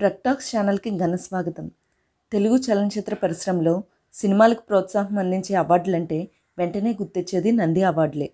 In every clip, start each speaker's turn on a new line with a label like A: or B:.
A: ప్రక్టాక్స్ ఛానల్కి ఘన స్వాగతం తెలుగు చలనచిత్ర పరిశ్రమలో సినిమాలకు ప్రోత్సాహం అందించే అవార్డులంటే వెంటనే గుర్తొచ్చేది నంది అవార్డులే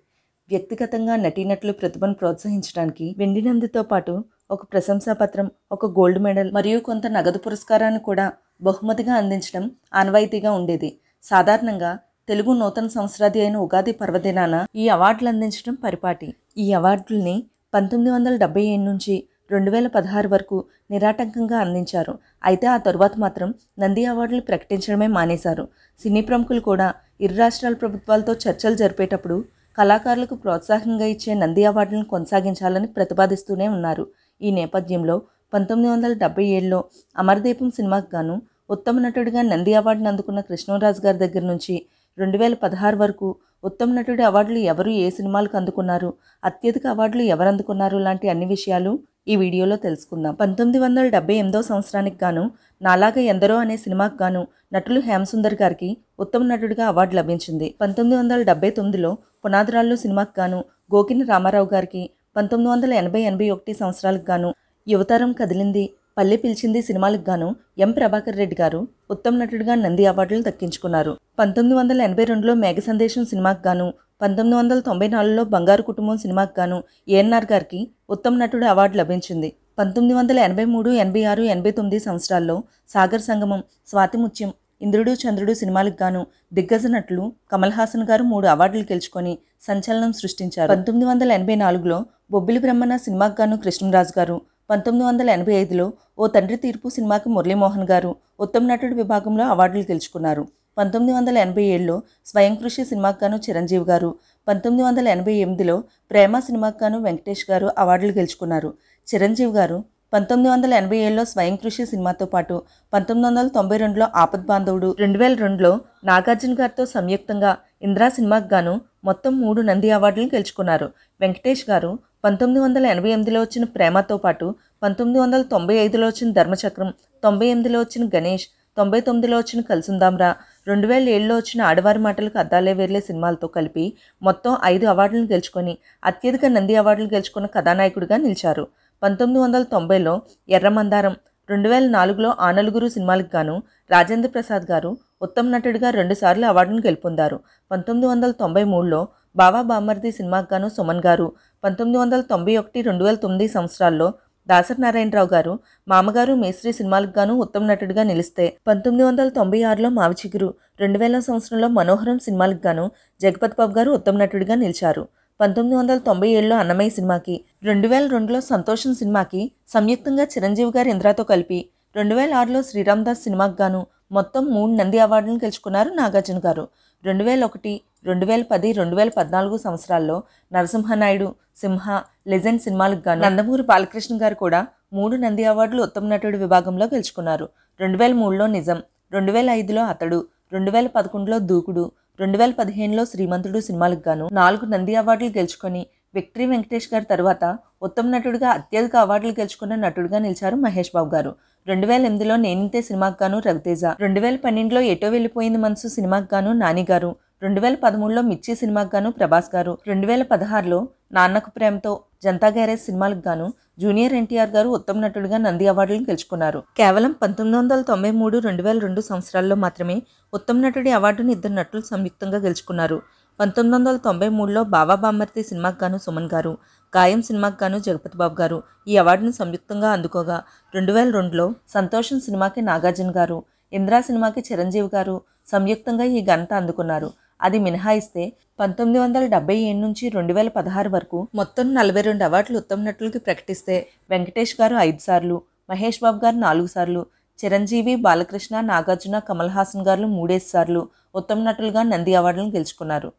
A: వ్యక్తిగతంగా నటీనటులు ప్రతిభను ప్రోత్సహించడానికి వెండి నందితో పాటు ఒక ప్రశంసాపత్రం ఒక గోల్డ్ మెడల్ మరియు కొంత నగదు పురస్కారాన్ని కూడా బహుమతిగా అందించడం ఆనవాయితీగా ఉండేది సాధారణంగా తెలుగు నూతన సంవత్సరాది అయిన ఉగాది పర్వదినాన ఈ అవార్డులు అందించడం పరిపాటి ఈ అవార్డుల్ని పంతొమ్మిది వందల డెబ్బై ఏడు నుంచి రెండు వేల పదహారు వరకు నిరాటంకంగా అందించారు అయితే ఆ తరువాత మాత్రం నంది అవార్డులు ప్రకటించడమే మానేశారు సినీ ప్రముఖులు కూడా ఇరు రాష్ట్రాల ప్రభుత్వాలతో చర్చలు జరిపేటప్పుడు కళాకారులకు ప్రోత్సాహంగా ఇచ్చే నంది అవార్డులను కొనసాగించాలని ప్రతిపాదిస్తూనే ఉన్నారు ఈ నేపథ్యంలో పంతొమ్మిది వందల డెబ్బై ఏడులో అమరదీపం సినిమాకు గాను ఉత్తమ నటుడిగా నంది అవార్డును అందుకున్న కృష్ణరాజు గారి దగ్గర నుంచి రెండు వేల పదహారు వరకు ఉత్తమ నటుడి అవార్డులు ఎవరు ఏ సినిమాలకు అందుకున్నారు అత్యధిక అవార్డులు ఎవరు అందుకున్నారు లాంటి అన్ని విషయాలు ఈ వీడియోలో తెలుసుకుందాం పంతొమ్మిది వందల డెబ్బై ఎనిమిదో సంవత్సరానికి గాను నాలాగా ఎందరో అనే సినిమాకు గాను నటులు హేమసుందర్ గారికి ఉత్తమ నటుడిగా అవార్డు లభించింది పంతొమ్మిది వందల డెబ్బై తొమ్మిదిలో పునాదురాళ్ళు సినిమాకు గాను గోకిన రామారావు గారికి పంతొమ్మిది వందల ఎనభై ఎనభై ఒకటి సంవత్సరాలకు గాను యువతరం కదిలింది పల్లె పిలిచింది సినిమాలకు గాను ఎం ప్రభాకర్ రెడ్డి గారు ఉత్తమ నటుడిగా నంది అవార్డులు దక్కించుకున్నారు పంతొమ్మిది వందల ఎనభై రెండులో మేఘ సందేశం సినిమాకు గాను పంతొమ్మిది వందల తొంభై నాలుగులో బంగారు కుటుంబం సినిమాకు గాను ఏఎన్ఆర్ గారికి ఉత్తమ నటుడు అవార్డు లభించింది పంతొమ్మిది వందల ఎనభై మూడు ఎనభై ఆరు ఎనభై తొమ్మిది సంవత్సరాల్లో సాగర్ సంగమం స్వాతిముత్యం ఇంద్రుడు చంద్రుడు సినిమాలకు గాను దిగ్గజ నటులు కమల్ హాసన్ గారు మూడు అవార్డులు గెలుచుకొని సంచలనం సృష్టించారు పంతొమ్మిది వందల ఎనభై నాలుగులో బొబ్బిలి బ్రహ్మణ సినిమాకు గాను కృష్ణరాజు గారు పంతొమ్మిది వందల ఎనభై ఐదులో ఓ తండ్రి తీర్పు సినిమాకి మురళీమోహన్ గారు ఉత్తమ నటుడు విభాగంలో అవార్డులు గెలుచుకున్నారు పంతొమ్మిది వందల ఎనభై ఏడులో స్వయం కృషి సినిమాకు గాను చిరంజీవి గారు పంతొమ్మిది వందల ఎనభై ఎనిమిదిలో ప్రేమ సినిమాకు గాను వెంకటేష్ గారు అవార్డులు గెలుచుకున్నారు చిరంజీవి గారు పంతొమ్మిది వందల ఎనభై ఏడులో స్వయం కృషి సినిమాతో పాటు పంతొమ్మిది వందల తొంభై రెండులో ఆపద్ బాంధవుడు రెండు వేల రెండులో నాగార్జున గారితో సంయుక్తంగా ఇందిరా సినిమాకు గాను మొత్తం మూడు నంది అవార్డులను గెలుచుకున్నారు వెంకటేష్ గారు పంతొమ్మిది వందల ఎనభై ఎనిమిదిలో వచ్చిన ప్రేమతో పాటు పంతొమ్మిది వందల తొంభై ఐదులో వచ్చిన ధర్మచక్రం తొంభై ఎనిమిదిలో వచ్చిన గణేష్ తొంభై తొమ్మిదిలో వచ్చిన కలుసుందాంరా రెండు వేల ఏడులో వచ్చిన ఆడవారి మాటలకు అద్దాలే వేర్లే సినిమాలతో కలిపి మొత్తం ఐదు అవార్డులను గెలుచుకొని అత్యధిక నంది అవార్డులు గెలుచుకున్న కథానాయకుడిగా నిలిచారు పంతొమ్మిది వందల తొంభైలో ఎర్రమందారం రెండు వేల నాలుగులో ఆనలుగురు సినిమాలకు గాను రాజేంద్ర ప్రసాద్ గారు ఉత్తమ నటుడిగా రెండుసార్లు అవార్డును గెలుపొందారు పంతొమ్మిది వందల తొంభై మూడులో బావా బామ్మర్ది సినిమాకు గాను సుమన్ గారు పంతొమ్మిది వందల తొంభై ఒకటి రెండు వేల తొమ్మిది సంవత్సరాల్లో దాసరి నారాయణరావు గారు మామగారు మేస్త్రి సినిమాలకు గాను ఉత్తమ నటుడిగా నిలిస్తే పంతొమ్మిది వందల తొంభై ఆరులో మావిచిగురు రెండు వేల సంవత్సరంలో మనోహరం సినిమాలకు గాను జగపతి బాబు గారు ఉత్తమ నటుడిగా నిలిచారు పంతొమ్మిది వందల తొంభై ఏడులో అన్నమయ్య సినిమాకి రెండు వేల రెండులో సంతోషం సినిమాకి సంయుక్తంగా చిరంజీవి గారు ఇంద్రాతో కలిపి రెండు వేల ఆరులో శ్రీరామ్దాస్ సినిమాకు గాను మొత్తం మూడు నంది అవార్డులను గెలుచుకున్నారు నాగార్జున గారు రెండు వేల ఒకటి రెండు వేల పది రెండు వేల పద్నాలుగు సంవత్సరాల్లో నరసింహనాయుడు సింహ లెజెండ్ సినిమాలకు గాను నందమూరి బాలకృష్ణ గారు కూడా మూడు నంది అవార్డులు ఉత్తమ నటుడు విభాగంలో గెలుచుకున్నారు రెండు వేల మూడులో నిజం రెండు వేల ఐదులో అతడు రెండు వేల పదకొండులో దూకుడు రెండు వేల పదిహేనులో శ్రీమంతుడు సినిమాలకు గాను నాలుగు నంది అవార్డులు గెలుచుకొని విక్టరీ వెంకటేష్ గారు తర్వాత ఉత్తమ నటుడిగా అత్యధిక అవార్డులు గెలుచుకున్న నటుడిగా నిలిచారు మహేష్ బాబు గారు రెండు వేల ఎనిమిదిలో నేనింతే సినిమాకు గాను రవితేజ రెండు వేల పన్నెండులో ఎటో వెళ్ళిపోయింది మనసు సినిమాకు గాను నాని గారు రెండు వేల పదమూడులో మిర్చి సినిమాకు గాను ప్రభాస్ గారు రెండు వేల పదహారులో నాన్నకు ప్రేమతో జనతా గ్యారేజ్ సినిమాలకు గాను జూనియర్ ఎన్టీఆర్ గారు ఉత్తమ నటుడిగా నంది అవార్డులను గెలుచుకున్నారు కేవలం పంతొమ్మిది వందల తొంభై మూడు రెండు వేల రెండు సంవత్సరాల్లో మాత్రమే ఉత్తమ నటుడి అవార్డును ఇద్దరు నటులు సంయుక్తంగా గెలుచుకున్నారు పంతొమ్మిది వందల తొంభై మూడులో బాబా బామ్మర్తి సినిమాకు గాను సుమన్ గారు గాయం సినిమాకు గాను జగపతి బాబు గారు ఈ అవార్డును సంయుక్తంగా అందుకోగా రెండు వేల రెండులో సంతోషం సినిమాకి నాగార్జున గారు ఇంద్రా సినిమాకి చిరంజీవి గారు సంయుక్తంగా ఈ ఘనత అందుకున్నారు అది మినహాయిస్తే పంతొమ్మిది వందల డెబ్బై ఏడు నుంచి రెండు వేల పదహారు వరకు మొత్తం నలభై రెండు అవార్డులు ఉత్తమ నటులకి ప్రకటిస్తే వెంకటేష్ గారు ఐదు సార్లు మహేష్ బాబు గారు నాలుగు సార్లు చిరంజీవి బాలకృష్ణ నాగార్జున కమల్ హాసన్ గారు మూడేసి సార్లు ఉత్తమ నటులుగా నంది అవార్డులను గెలుచుకున్నారు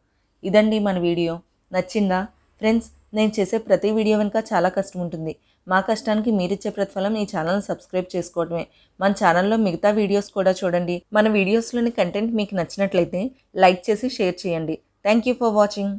A: ఇదండి మన వీడియో నచ్చిందా ఫ్రెండ్స్ నేను చేసే ప్రతి వీడియో వెనుక చాలా కష్టం ఉంటుంది మా కష్టానికి మీరిచ్చే ప్రతిఫలం ఈ ఛానల్ని సబ్స్క్రైబ్ చేసుకోవడమే మన ఛానల్లో మిగతా వీడియోస్ కూడా చూడండి మన వీడియోస్లోని కంటెంట్ మీకు నచ్చినట్లయితే లైక్ చేసి షేర్ చేయండి థ్యాంక్ యూ ఫర్ వాచింగ్